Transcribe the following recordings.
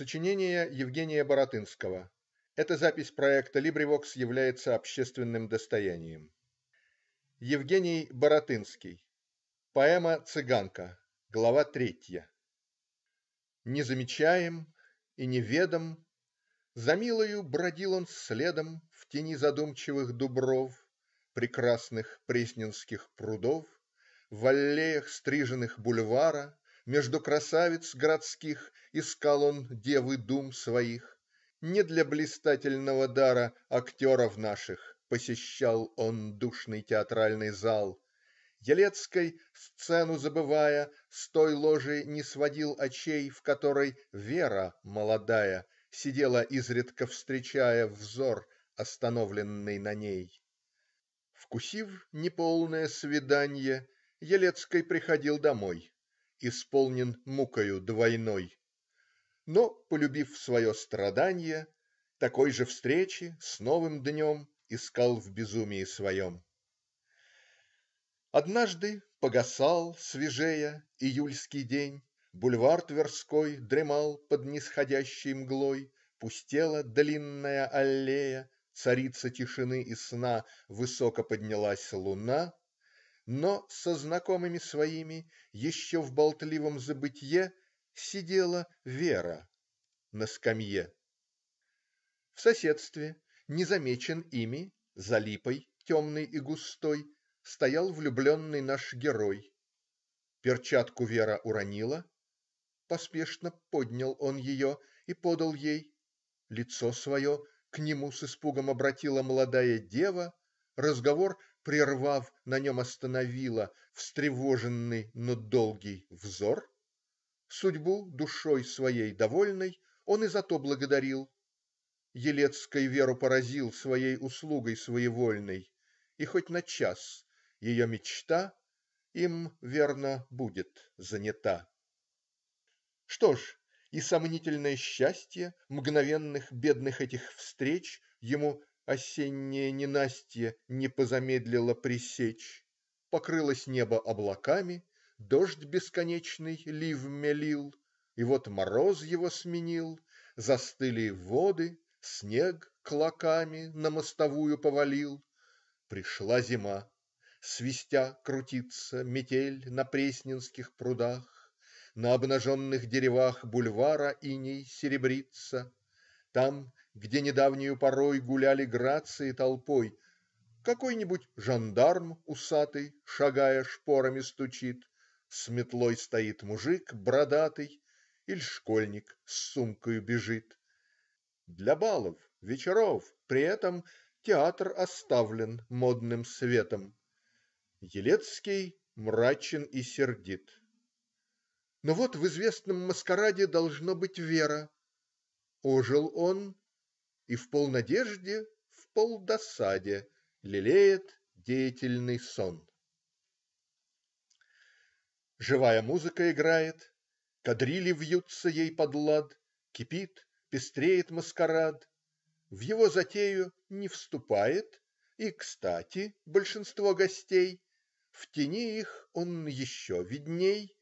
Сочинение Евгения Баратынского Эта запись проекта "Либревокс" является общественным достоянием. Евгений Баратынский Поэма "Цыганка", глава третья Не замечаем и не ведом, За милою бродил он следом В тени задумчивых дубров, Прекрасных пресненских прудов, В аллеях стриженных бульвара. Между красавиц городских Искал он девы дум своих. Не для блистательного дара Актеров наших посещал он Душный театральный зал. Елецкой, сцену забывая С той ложи не сводил очей В которой Вера молодая Сидела изредка встречая Взор, остановленный на ней. Вкусив неполное свидание Елецкой приходил домой исполнен мукою двойной, но, полюбив свое страдание, такой же встречи с новым днем искал в безумии своем. Однажды погасал, свежее июльский день, бульвар Тверской дремал под нисходящей мглой, пустела длинная аллея, царица тишины и сна, высоко поднялась луна но со знакомыми своими, еще в болтливом забытье, сидела Вера на скамье. В соседстве, не замечен ими, за липой, темной и густой, стоял влюбленный наш герой. Перчатку Вера уронила. Поспешно поднял он ее и подал ей. Лицо свое к нему с испугом обратила молодая дева. Разговор прервав, на нем остановила встревоженный, но долгий взор. Судьбу душой своей довольной он и за то благодарил. Елецкой Веру поразил своей услугой своевольной. И хоть на час ее мечта им, верно, будет занята. Что ж, и сомнительное счастье мгновенных бедных этих встреч ему Осеннее ненастье не позамедлило пресечь. Покрылось небо облаками. Дождь бесконечный лив мелил И вот мороз его сменил. Застыли воды. Снег клоками на мостовую повалил. Пришла зима. Свистя крутится метель на Пресненских прудах. На обнаженных деревах бульвара иней серебрится. Там где недавнюю порой гуляли грации толпой, какой-нибудь жандарм усатый, шагая, шпорами стучит, с метлой стоит мужик бородатый или школьник с сумкой бежит. Для балов, вечеров при этом театр оставлен модным светом. Елецкий мрачен и сердит. Но ну вот в известном маскараде должно быть Вера. Ожил он и в полнадежде, в полдосаде лелеет деятельный сон. Живая музыка играет, кадрили вьются ей под лад, кипит, пестреет маскарад. В его затею не вступает и кстати большинство гостей. В тени их он еще видней.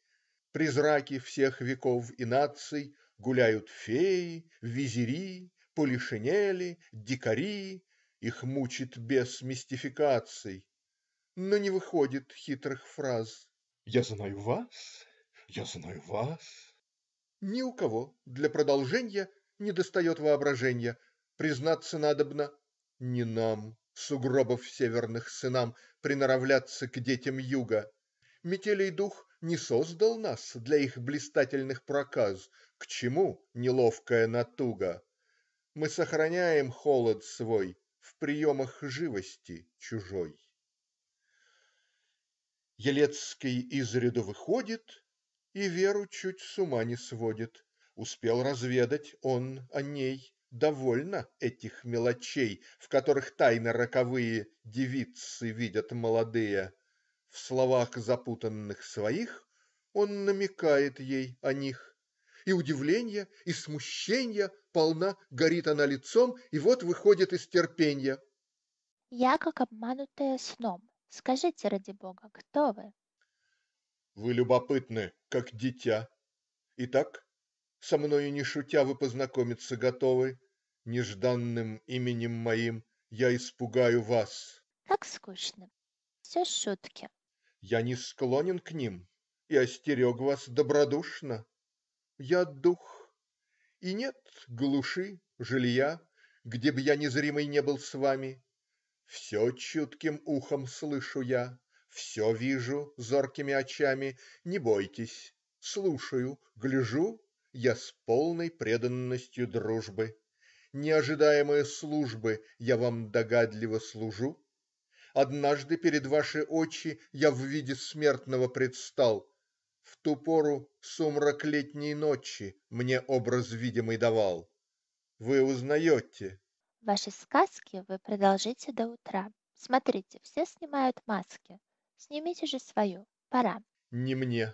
Призраки всех веков и наций гуляют феи, визири Полишинели, дикари их мучит без мистификаций. Но не выходит хитрых фраз. "Я знаю вас. я знаю вас. Ни у кого для продолжения не достает воображения, Признаться надобно. не нам сугробов северных сынам приноравляться к детям юга. Метелей дух не создал нас для их блистательных проказ. К чему неловкая натуга? Мы сохраняем холод свой В приемах живости чужой. Елецкий изряду выходит И Веру чуть с ума не сводит. Успел разведать он о ней Довольно этих мелочей, В которых тайны роковые Девицы видят молодые. В словах запутанных своих Он намекает ей о них и удивленья, и смущенья, полна, горит она лицом и вот выходит из терпения. Я как обманутая сном. Скажите, ради Бога, кто вы? Вы любопытны, как дитя. Итак, со мною не шутя, вы познакомиться готовы. Нежданным именем моим я испугаю вас. Как скучно. Все шутки. Я не склонен к ним и остерег вас добродушно. Я дух, и нет глуши, жилья, Где б я незримый не был с вами. Все чутким ухом слышу я, Все вижу зоркими очами. Не бойтесь, слушаю, гляжу Я с полной преданностью дружбы. Неожидаемые службы Я вам догадливо служу. Однажды перед ваши очи Я в виде смертного предстал. В ту пору сумрак летней ночи Мне образ видимый давал. Вы узнаете. Ваши сказки вы продолжите до утра. Смотрите, все снимают маски. Снимите же свою, пора. Не мне.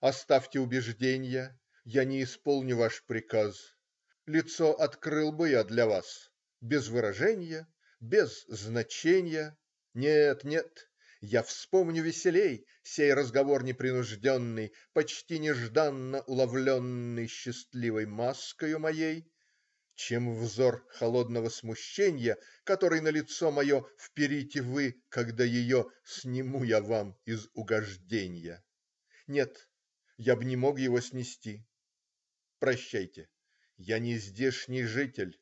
Оставьте убеждения. я не исполню ваш приказ. Лицо открыл бы я для вас. Без выражения, без значения. Нет, нет. Я вспомню веселей сей разговор непринужденный, почти нежданно уловленный счастливой маскою моей, чем взор холодного смущенья, который на лицо мое вперите вы, когда ее "сниму я вам из угожденья". Нет, я б не мог его снести. Прощайте. Я не здешний житель.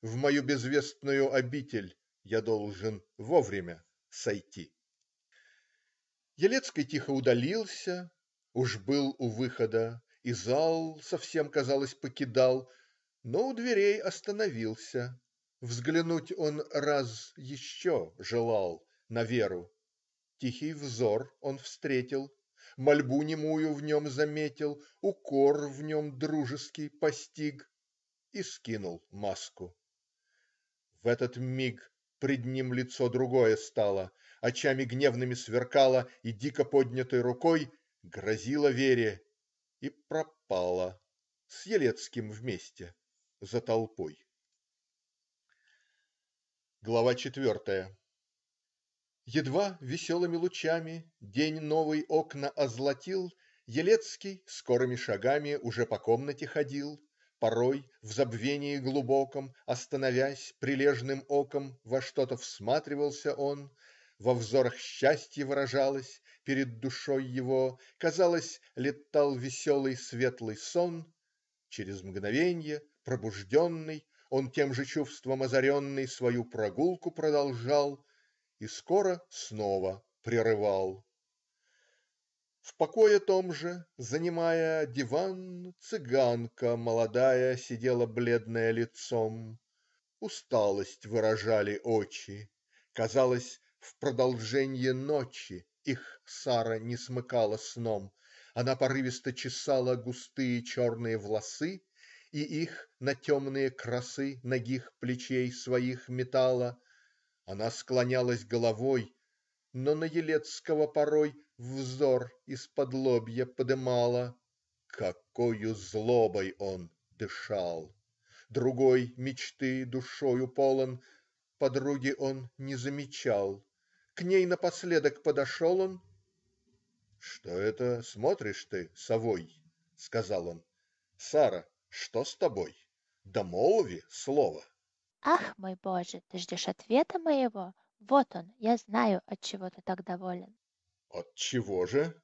В мою безвестную обитель я должен вовремя сойти. Елецкий тихо удалился, уж был у выхода и зал совсем, казалось, покидал, но у дверей остановился, взглянуть он раз еще желал на Веру. Тихий взор он встретил, мольбу немую в нем заметил, укор в нем дружеский постиг и скинул маску. В этот миг пред ним лицо другое стало очами гневными сверкала и дико поднятой рукой грозила Вере и пропала с Елецким вместе, за толпой. Глава четвертая Едва веселыми лучами день новый окна озлатил, Елецкий скорыми шагами уже по комнате ходил, порой, в забвении глубоком, остановясь, прилежным оком во что-то всматривался он во взорах счастье выражалось перед душой его, казалось, летал веселый, светлый сон. Через мгновенье, пробужденный, он тем же чувством озаренный свою прогулку продолжал и скоро снова прерывал. В покое том же, занимая диван, цыганка молодая сидела бледная лицом. Усталость выражали очи. Казалось в продолженье ночи их Сара не смыкала сном, она порывисто чесала густые черные волосы и их на темные красы ногих плечей своих метала, она склонялась головой, но на Елецкого порой взор из-под лобья подымала. Какою злобой он дышал! Другой мечты душою полон. Подруги он не замечал. К ней напоследок подошел он. "Что это смотришь ты совой? сказал он. Сара, что с тобой? Домолви слово. "Ах, мой Боже, ты ждешь ответа моего? Вот он, я знаю, от чего ты так доволен. От чего же?"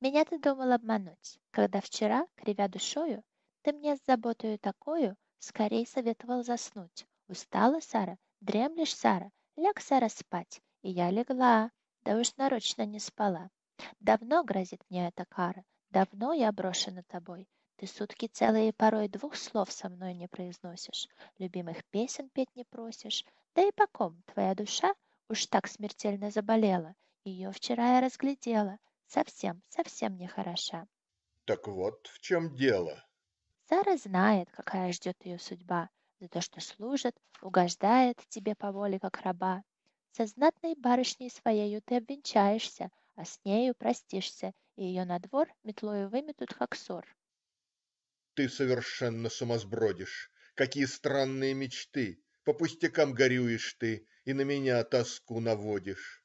"Меня ты думал обмануть, когда вчера, кривя душою, ты мне с заботою такою скорей советовал заснуть. Устала, Сара? Дремлешь, Сара? Ляг, Сара, спать. И я легла, да уж нарочно не спала. Давно грозит мне эта кара, давно я брошена тобой. Ты сутки целые порой двух слов со мной не произносишь, любимых песен петь не просишь, да и по ком твоя душа уж так смертельно заболела. Ее вчера я разглядела, совсем, совсем не хороша. Так вот в чем дело. Сара знает, какая ждет ее судьба, за то, что служит, угождает тебе по воле, как раба. Со знатной барышней своею ты обвенчаешься, а с нею простишься, и ее на двор метлою выметут, хаксор. Ты совершенно сумасбродишь. Какие странные мечты! По пустякам горюешь ты и на меня тоску наводишь.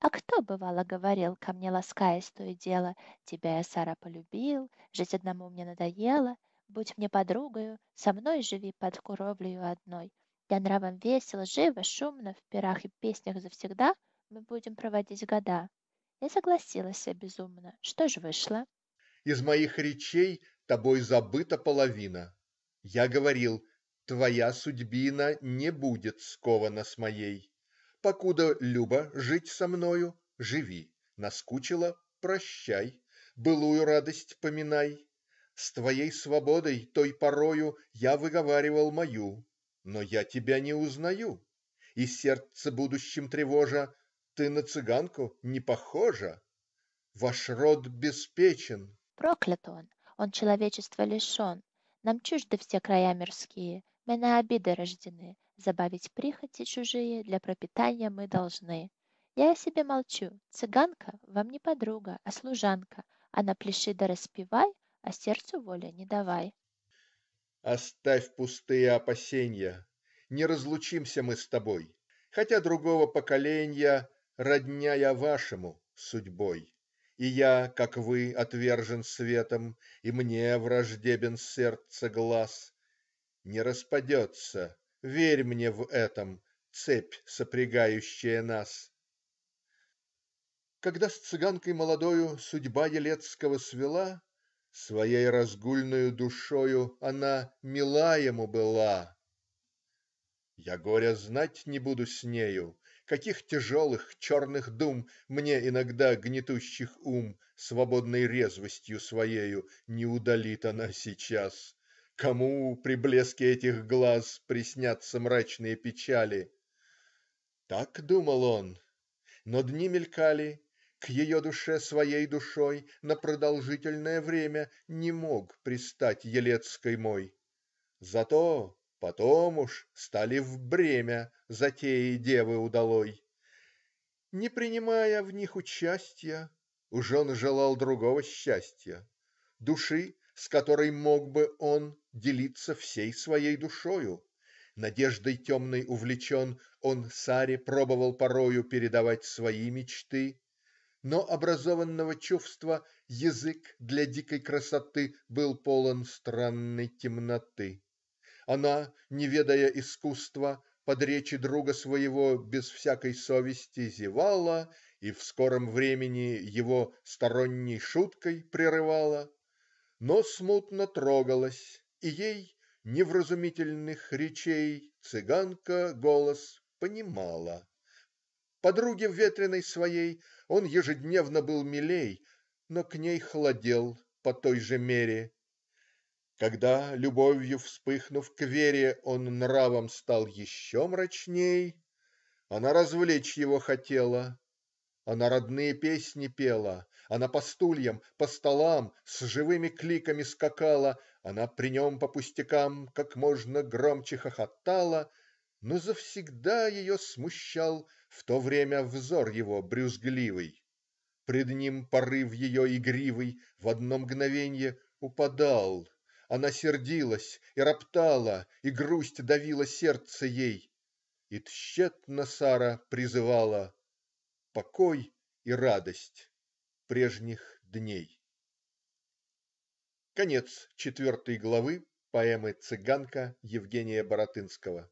А кто, бывало, говорил ко мне, ласкаясь то и дело, тебя я, Сара, полюбил, жить одному мне надоело, будь мне подругою, со мной живи под кровлею одной. Я нравом весело, живо, шумно, в пирах и песнях завсегда мы будем проводить года. Я согласилась я безумно. Что ж вышло? Из моих речей тобой забыта половина. Я говорил: твоя судьбина не будет скована с моей. Покуда люба жить со мною, живи. Наскучила прощай, былую радость поминай. С твоей свободой той порою я выговаривал мою. Но я тебя не узнаю, и сердце будущим тревожа, Ты на цыганку не похожа. Ваш род беспечен. Проклят он, он человечества лишен. Нам чужды все края мирские, мы на обиды рождены. Забавить прихоти чужие для пропитания мы должны. Я о себе молчу. Цыганка вам не подруга, а служанка. Она на плеши да распевай, а сердцу воля не давай. Оставь пустые опасения, не разлучимся мы с тобой, Хотя другого поколения родня я вашему судьбой, И я, как вы, отвержен светом, и мне враждебен сердце глаз. Не распадется, верь мне в этом, цепь, сопрягающая нас. Когда с цыганкой молодою судьба Елецкого свела. Своей разгульною душою она мила ему была. Я горя знать не буду с нею. Каких тяжелых, черных дум Мне иногда гнетущих ум Свободной резвостью своею Не удалит она сейчас. Кому при блеске этих глаз Приснятся мрачные печали? Так думал он. Но дни мелькали к ее душе своей душой на продолжительное время не мог пристать Елецкой мой, зато потом уж стали в бремя затеи девы удалой. Не принимая в них участия, уж он желал другого счастья души, с которой мог бы он делиться всей своей душою. Надеждой темной увлечен, он Саре пробовал порою передавать свои мечты. Но образованного чувства язык для дикой красоты был полон странной темноты. Она, не ведая искусства, под речи друга своего без всякой совести зевала и в скором времени его сторонней шуткой прерывала. Но смутно трогалась, и ей невразумительных речей цыганка голос понимала. Подруге ветреной своей он ежедневно был милей, но к ней холодел по той же мере. Когда, любовью вспыхнув к Вере, он нравом стал еще мрачней. Она развлечь его хотела. Она родные песни пела. Она по стульям, по столам с живыми кликами скакала. Она при нем по пустякам как можно громче хохотала но завсегда ее смущал в то время взор его брюзгливый. Пред ним порыв ее игривый в одно мгновенье упадал. Она сердилась и роптала и грусть давила сердце ей. И тщетно Сара призывала покой и радость прежних дней. Конец четвертой главы поэмы "Цыганка" Евгения Баратынского